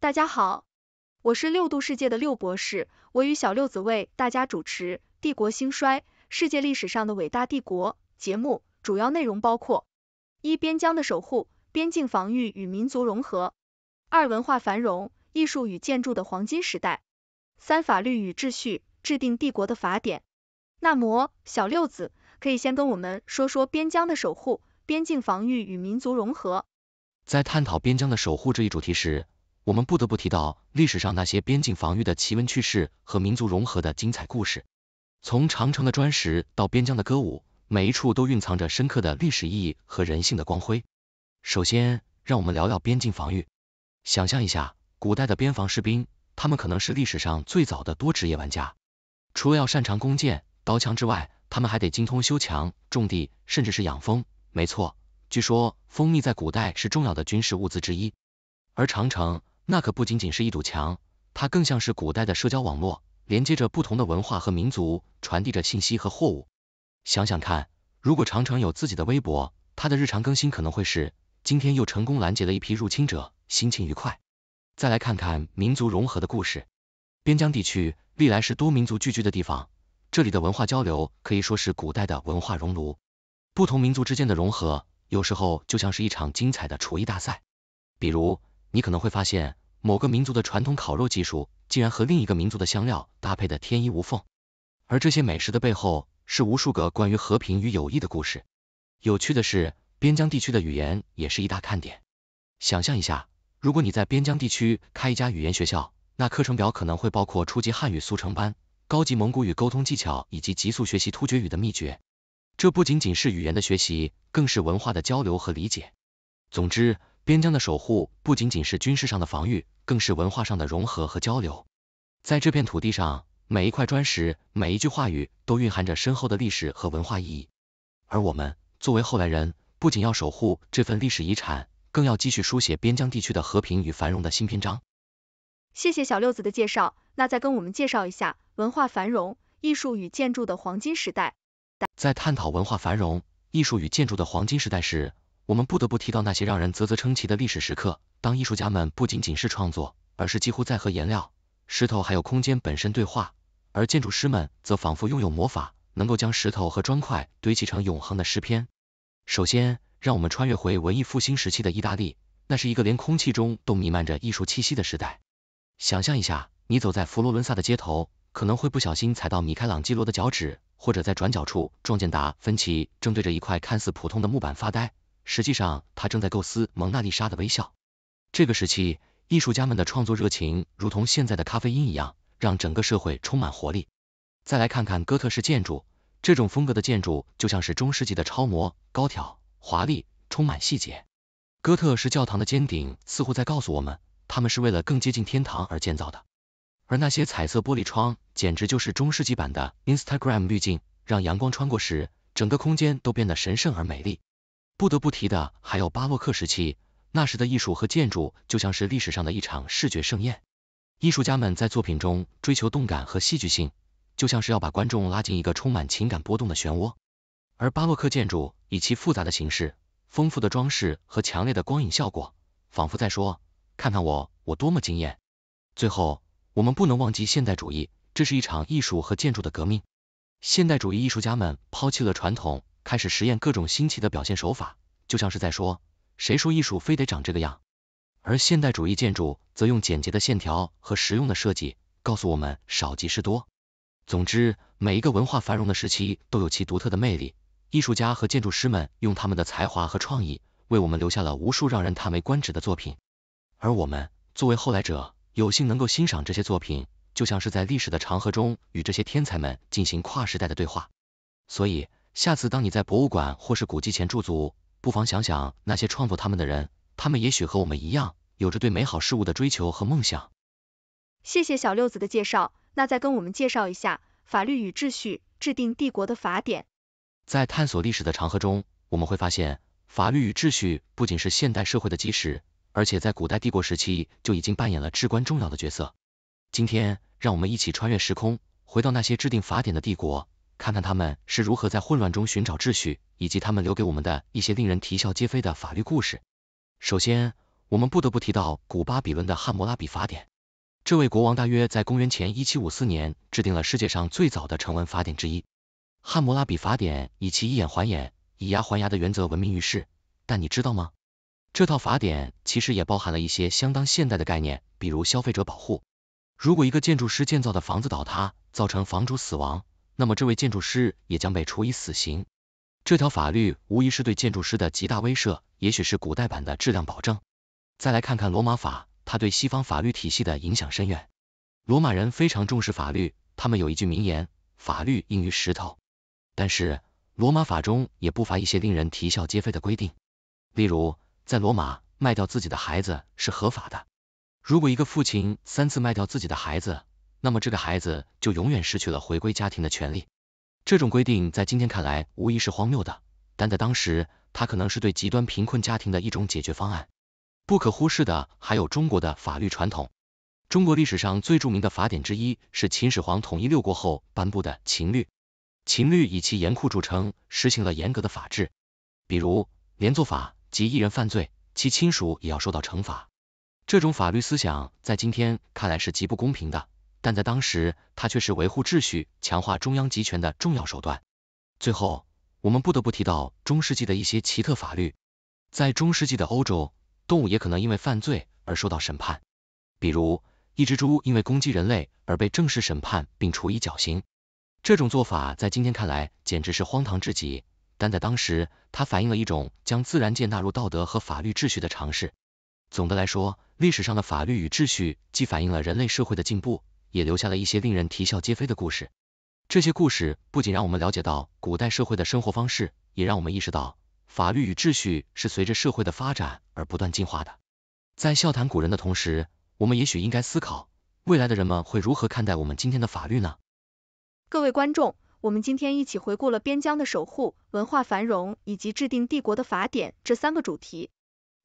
大家好，我是六度世界的六博士，我与小六子为大家主持《帝国兴衰：世界历史上的伟大帝国》节目，主要内容包括：一边疆的守护、边境防御与民族融合；二文化繁荣、艺术与建筑的黄金时代；三法律与秩序、制定帝国的法典。那么，小六子可以先跟我们说说边疆的守护、边境防御与民族融合。在探讨边疆的守护这一主题时，我们不得不提到历史上那些边境防御的奇闻趣事和民族融合的精彩故事。从长城的砖石到边疆的歌舞，每一处都蕴藏着深刻的历史意义和人性的光辉。首先，让我们聊聊边境防御。想象一下，古代的边防士兵，他们可能是历史上最早的多职业玩家。除了要擅长弓箭、刀枪之外，他们还得精通修墙、种地，甚至是养蜂。没错，据说蜂蜜在古代是重要的军事物资之一，而长城。那可不仅仅是一堵墙，它更像是古代的社交网络，连接着不同的文化和民族，传递着信息和货物。想想看，如果长城有自己的微博，它的日常更新可能会是：今天又成功拦截了一批入侵者，心情愉快。再来看看民族融合的故事，边疆地区历来是多民族聚居的地方，这里的文化交流可以说是古代的文化熔炉。不同民族之间的融合，有时候就像是一场精彩的厨艺大赛，比如。你可能会发现，某个民族的传统烤肉技术竟然和另一个民族的香料搭配的天衣无缝。而这些美食的背后，是无数个关于和平与友谊的故事。有趣的是，边疆地区的语言也是一大看点。想象一下，如果你在边疆地区开一家语言学校，那课程表可能会包括初级汉语速成班、高级蒙古语沟通技巧以及急速学习突厥语的秘诀。这不仅仅是语言的学习，更是文化的交流和理解。总之。边疆的守护不仅仅是军事上的防御，更是文化上的融合和交流。在这片土地上，每一块砖石，每一句话语，都蕴含着深厚的历史和文化意义。而我们作为后来人，不仅要守护这份历史遗产，更要继续书写边疆地区的和平与繁荣的新篇章。谢谢小六子的介绍，那再跟我们介绍一下文化繁荣、艺术与建筑的黄金时代。在探讨文化繁荣、艺术与建筑的黄金时代时，我们不得不提到那些让人啧啧称奇的历史时刻。当艺术家们不仅仅是创作，而是几乎在和颜料、石头还有空间本身对话；而建筑师们则仿佛拥有魔法，能够将石头和砖块堆砌成永恒的诗篇。首先，让我们穿越回文艺复兴时期的意大利，那是一个连空气中都弥漫着艺术气息的时代。想象一下，你走在佛罗伦萨的街头，可能会不小心踩到米开朗基罗的脚趾，或者在转角处撞见达芬奇正对着一块看似普通的木板发呆。实际上，他正在构思《蒙娜丽莎的微笑》。这个时期，艺术家们的创作热情如同现在的咖啡因一样，让整个社会充满活力。再来看看哥特式建筑，这种风格的建筑就像是中世纪的超模，高挑、华丽，充满细节。哥特式教堂的尖顶似乎在告诉我们，他们是为了更接近天堂而建造的。而那些彩色玻璃窗，简直就是中世纪版的 Instagram 滤镜，让阳光穿过时，整个空间都变得神圣而美丽。不得不提的还有巴洛克时期，那时的艺术和建筑就像是历史上的一场视觉盛宴。艺术家们在作品中追求动感和戏剧性，就像是要把观众拉进一个充满情感波动的漩涡。而巴洛克建筑以其复杂的形式、丰富的装饰和强烈的光影效果，仿佛在说：“看看我，我多么惊艳。”最后，我们不能忘记现代主义，这是一场艺术和建筑的革命。现代主义艺术家们抛弃了传统。开始实验各种新奇的表现手法，就像是在说谁说艺术非得长这个样。而现代主义建筑则用简洁的线条和实用的设计，告诉我们少即是多。总之，每一个文化繁荣的时期都有其独特的魅力，艺术家和建筑师们用他们的才华和创意，为我们留下了无数让人叹为观止的作品。而我们作为后来者，有幸能够欣赏这些作品，就像是在历史的长河中与这些天才们进行跨时代的对话。所以。下次当你在博物馆或是古迹前驻足，不妨想想那些创作他们的人，他们也许和我们一样，有着对美好事物的追求和梦想。谢谢小六子的介绍，那再跟我们介绍一下法律与秩序制定帝国的法典。在探索历史的长河中，我们会发现，法律与秩序不仅是现代社会的基石，而且在古代帝国时期就已经扮演了至关重要的角色。今天，让我们一起穿越时空，回到那些制定法典的帝国。看看他们是如何在混乱中寻找秩序，以及他们留给我们的一些令人啼笑皆非的法律故事。首先，我们不得不提到古巴比伦的汉谟拉比法典。这位国王大约在公元前一七五四年制定了世界上最早的成文法典之一——汉谟拉比法典，以其以眼还眼，以牙还牙的原则闻名于世。但你知道吗？这套法典其实也包含了一些相当现代的概念，比如消费者保护。如果一个建筑师建造的房子倒塌，造成房主死亡，那么这位建筑师也将被处以死刑。这条法律无疑是对建筑师的极大威慑，也许是古代版的质量保证。再来看看罗马法，它对西方法律体系的影响深远。罗马人非常重视法律，他们有一句名言：“法律硬于石头。”但是罗马法中也不乏一些令人啼笑皆非的规定，例如，在罗马卖掉自己的孩子是合法的。如果一个父亲三次卖掉自己的孩子，那么这个孩子就永远失去了回归家庭的权利。这种规定在今天看来无疑是荒谬的，但在当时，它可能是对极端贫困家庭的一种解决方案。不可忽视的还有中国的法律传统。中国历史上最著名的法典之一是秦始皇统一六国后颁布的《秦律》。《秦律》以其严酷著称，实行了严格的法制，比如连坐法，即一人犯罪，其亲属也要受到惩罚。这种法律思想在今天看来是极不公平的。但在当时，它却是维护秩序、强化中央集权的重要手段。最后，我们不得不提到中世纪的一些奇特法律。在中世纪的欧洲，动物也可能因为犯罪而受到审判，比如一只猪因为攻击人类而被正式审判并处以绞刑。这种做法在今天看来简直是荒唐至极，但在当时，它反映了一种将自然界纳入道德和法律秩序的尝试。总的来说，历史上的法律与秩序既反映了人类社会的进步。也留下了一些令人啼笑皆非的故事。这些故事不仅让我们了解到古代社会的生活方式，也让我们意识到法律与秩序是随着社会的发展而不断进化的。在笑谈古人的同时，我们也许应该思考，未来的人们会如何看待我们今天的法律呢？各位观众，我们今天一起回顾了边疆的守护、文化繁荣以及制定帝国的法典这三个主题。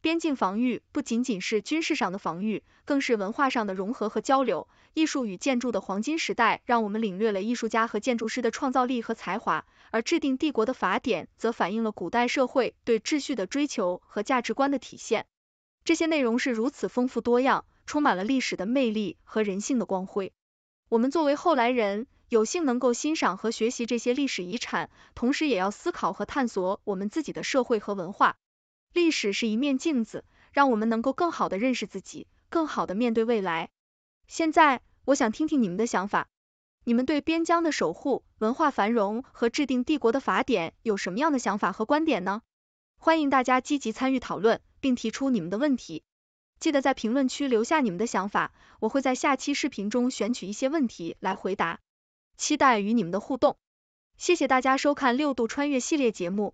边境防御不仅仅是军事上的防御，更是文化上的融合和交流。艺术与建筑的黄金时代让我们领略了艺术家和建筑师的创造力和才华，而制定帝国的法典则反映了古代社会对秩序的追求和价值观的体现。这些内容是如此丰富多样，充满了历史的魅力和人性的光辉。我们作为后来人，有幸能够欣赏和学习这些历史遗产，同时也要思考和探索我们自己的社会和文化。历史是一面镜子，让我们能够更好的认识自己，更好的面对未来。现在，我想听听你们的想法，你们对边疆的守护、文化繁荣和制定帝国的法典有什么样的想法和观点呢？欢迎大家积极参与讨论，并提出你们的问题。记得在评论区留下你们的想法，我会在下期视频中选取一些问题来回答。期待与你们的互动。谢谢大家收看六度穿越系列节目。